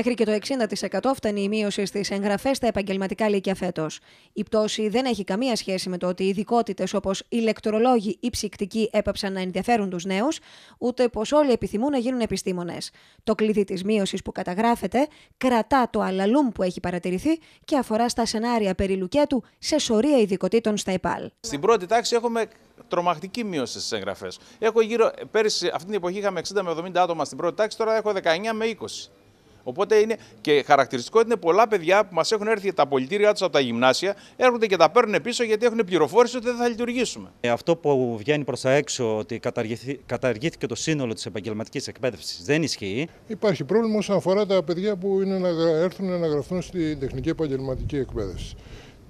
Μέχρι και το 60% φτάνει η μείωση στις εγγραφές στα επαγγελματικά λύκεια φέτος. Η πτώση δεν έχει καμία σχέση με το ότι ειδικότητες όπως ηλεκτρολόγοι ή ψυκτικοί έπαψαν να ενδιαφέρουν τους νέους, ούτε πως όλοι επιθυμούν να γίνουν επιστήμονες. Το κλειδί της μείωσης που καταγράφεται κρατά το αλαλούμ που έχει παρατηρηθεί και αφορά στα σενάρια περί Λουκέτου σε σωρία ειδικοτήτων στα ΕΠΑΛ. Στην πρώτη τάξη έχουμε τρομακτική μείωση στις εγγραφές. Έχω γύρω, πέρυσι, αυτή την εποχή είχαμε 60 με 70 άτομα στην πρώτη τάξη, τώρα έχω 19 με 20. Οπότε είναι και χαρακτηριστικό ότι είναι πολλά παιδιά που μας έχουν έρθει τα πολιτήριά τους από τα γυμνάσια, έρχονται και τα παίρνουν πίσω γιατί έχουν πληροφόρηση ότι δεν θα λειτουργήσουμε. Ε, αυτό που βγαίνει προς τα έξω ότι καταργήθηκε το σύνολο της επαγγελματικής εκπαίδευσης δεν ισχύει. Υπάρχει πρόβλημα όσον αφορά τα παιδιά που είναι να έρθουν να γραφτούν στην τεχνική επαγγελματική εκπαίδευση.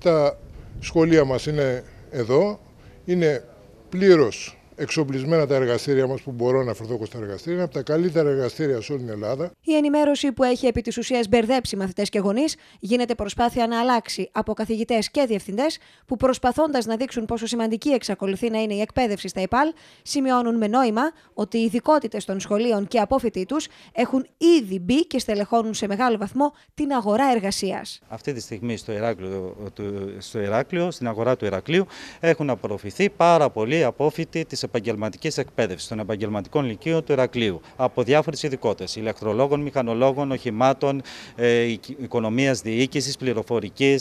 Τα σχολεία μας είναι εδώ, είναι πλήρως εξοπλισμένα τα εργαστήρια μας που μπορώ να φερθώ στα εργαστήρια. Είναι από τα καλύτερα εργαστήρια σε όλη την Ελλάδα. Η ενημέρωση που έχει επί της ουσίας μπερδέψει μαθητές και γονείς γίνεται προσπάθεια να αλλάξει από καθηγητές και διευθυντές που προσπαθώντας να δείξουν πόσο σημαντική εξακολουθεί να είναι η εκπαίδευση στα Επάλ, σημειώνουν με νόημα ότι οι ειδικότητες των σχολείων και απόφοιτοι τους έχουν ήδη μπει και στελεχώνουν σε μεγάλο βαθμό την αγορά εργασίας. Αυτή τη στιγμή στο Ηράκλειο, στο Ηράκλειο, στην αγορά του Ηρακλείου έχουν απορροφηθεί πάρα πολλοί απόφοιτοι της επαγγελματικής εκπαίδευσης των επαγγελματικών λυκείων του Ηρακλείου από διάφορες ειδικότητες, ηλεκτρολόγων, μηχανολόγων, οχημάτων, ε, οικονομίας διοίκησης, πληροφορικής,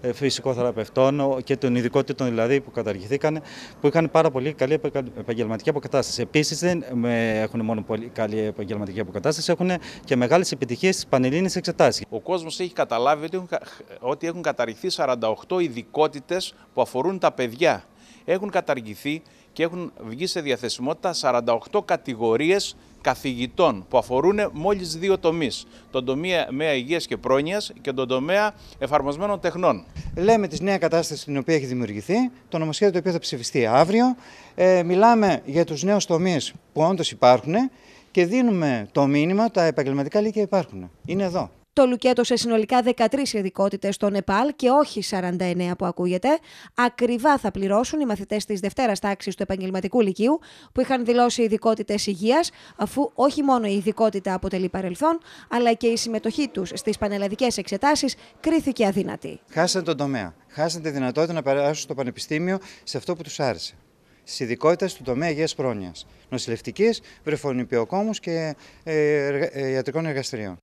ε, φυσικοθεραπευτών και των ειδικότητων δηλαδή που καταργηθήκαν, που είχαν πάρα πολύ καλή επαγγελματική αποκατάσταση. Επίσης, δεν έχουν μόνο πολύ καλή επαγγελματική αποκατάσταση, έχουν και μεγάλες επιτυχίες στις πανελλήνιες εξετάσεις. Ο κόσμος έχει καταλάβει ότι έχουν καταργηθεί 48 ειδικότητες που αφορούν τα παιδιά. Έχουν καταργηθεί και έχουν βγει σε διαθεσιμότητα 48 κατηγορίες καθηγητών που αφορούν μόλις δύο τομείς. Τον τομέα υγείας και πρόνοιας και τον τομέα εφαρμοσμένων τεχνών. Λέμε τη νέα κατάσταση την οποία έχει δημιουργηθεί, το νομοσχέδιο το οποίο θα ψηφιστεί αύριο. Ε, μιλάμε για τους νέους τομείς που όντως υπάρχουν και δίνουμε το μήνυμα τα επαγγελματικά λύκεια υπάρχουν. Είναι εδώ. Το Λουκέτο σε συνολικά 13 ειδικότητες στο Νεπάλ και όχι 49 που ακούγεται. Ακριβά θα πληρώσουν οι μαθητές της Δευτέρας τάξης του Επαγγελματικού Λυκείου που είχαν δηλώσει ειδικότητες υγείας, αφού όχι μόνο η ειδικότητα αποτελεί παρελθόν, αλλά και η συμμετοχή τους στις πανελλαδικές εξετάσεις κρίθηκε αδύνατη. Χάσαν τον τομέα. Χάσαν τη δυνατότητα να περάσουν στο πανεπιστήμιο σε αυτό που τους άρεσε. Στις ειδικότητες του τομέα υγείας πρόνοιας, νοσηλευτικής, βρεφονιπιοκόμους και ε, ε, ιατρικών εργαστηρίων.